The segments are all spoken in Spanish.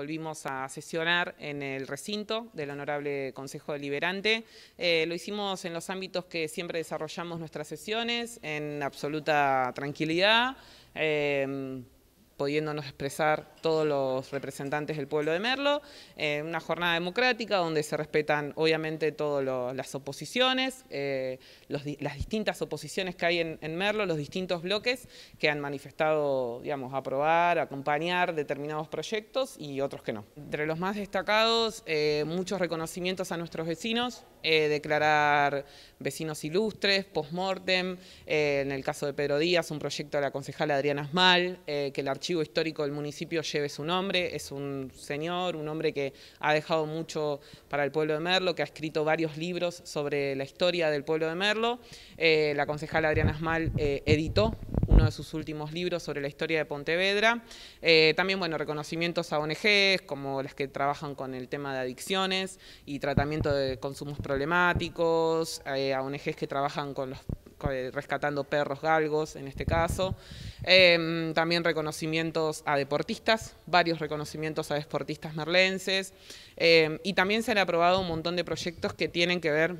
volvimos a sesionar en el recinto del Honorable Consejo Deliberante. Eh, lo hicimos en los ámbitos que siempre desarrollamos nuestras sesiones, en absoluta tranquilidad. Eh, pudiéndonos expresar todos los representantes del pueblo de Merlo, una jornada democrática donde se respetan obviamente todas las oposiciones, eh, las distintas oposiciones que hay en, Merlo, los distintos bloques que han manifestado, digamos, aprobar, acompañar determinados proyectos y otros que no. Entre los más destacados, eh, muchos reconocimientos a nuestros vecinos, eh, declarar vecinos ilustres, postmortem, en el caso de Pedro Díaz, un proyecto de la concejala Adriana Asmal, que el archivo histórico del municipio lleve su nombre. Es un señor, un hombre que ha dejado mucho para el pueblo de Merlo, que ha escrito varios libros sobre la historia del pueblo de Merlo. Eh, la concejal Adriana Asmal eh, editó uno de sus últimos libros sobre la historia de Pontevedra. Eh, también, bueno, reconocimientos a ONGs, como las que trabajan con el tema de adicciones y tratamiento de consumos problemáticos, a ONGs que trabajan con los eh, rescatando perros galgos en este caso. Em, también reconocimientos a deportistas, varios reconocimientos a deportistas merlenses. Em, y también se han aprobado un montón de proyectos que tienen que ver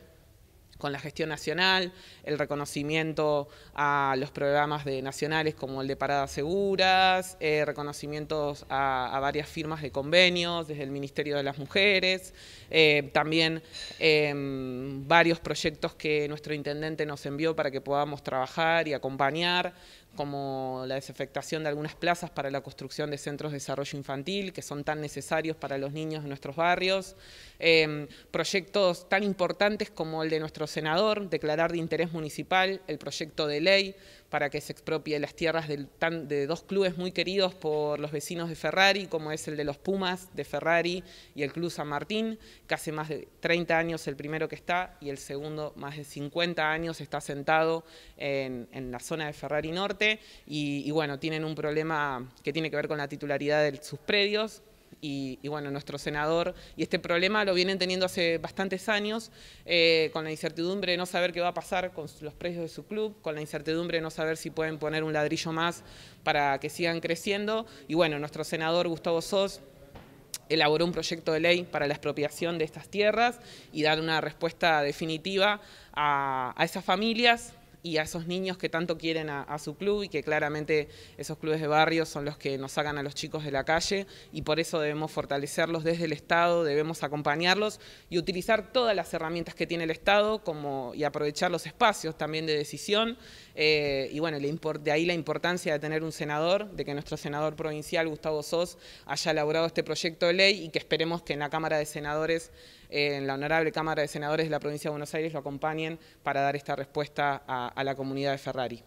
con la gestión nacional, el reconocimiento a los programas de nacionales como el de paradas seguras, eh, reconocimientos a, varias firmas de convenios desde el Ministerio de las Mujeres, eh, también em, varios proyectos que nuestro intendente nos envió para que podamos trabajar y acompañar como la desafectación de algunas plazas para la construcción de centros de desarrollo infantil, que son tan necesarios para los niños de nuestros barrios, em, proyectos tan importantes como el de nuestros senador declarar de interés municipal el proyecto de ley para que se expropie las tierras de dos clubes muy queridos por los vecinos de Ferrari, como es el de los Pumas de Ferrari y el Club San Martín, que hace más de 30 años el primero que está y el segundo más de 50 años está sentado en, la zona de Ferrari Norte y, y bueno, tienen un problema que tiene que ver con la titularidad de sus predios, y, bueno, nuestro senador, y este problema lo vienen teniendo hace bastantes años, eh, con la incertidumbre de no saber qué va a pasar con los precios de su club, con la incertidumbre de no saber si pueden poner un ladrillo más para que sigan creciendo, y bueno, nuestro senador Gustavo Sos elaboró un proyecto de ley para la expropiación de estas tierras y dar una respuesta definitiva a esas familias y a esos niños que tanto quieren a, su club y que claramente esos clubes de barrio son los que nos sacan a los chicos de la calle y por eso debemos fortalecerlos desde el Estado, debemos acompañarlos y utilizar todas las herramientas que tiene el Estado como, y aprovechar los espacios también de decisión eh, y bueno, de ahí la importancia de tener un senador, de que nuestro senador provincial, Gustavo Sos, haya elaborado este proyecto de ley y que esperemos que en la Cámara de Senadores eh, en la Honorable Cámara de Senadores de la Provincia de Buenos Aires lo acompañen para dar esta respuesta a, a la comunidad de Ferrari.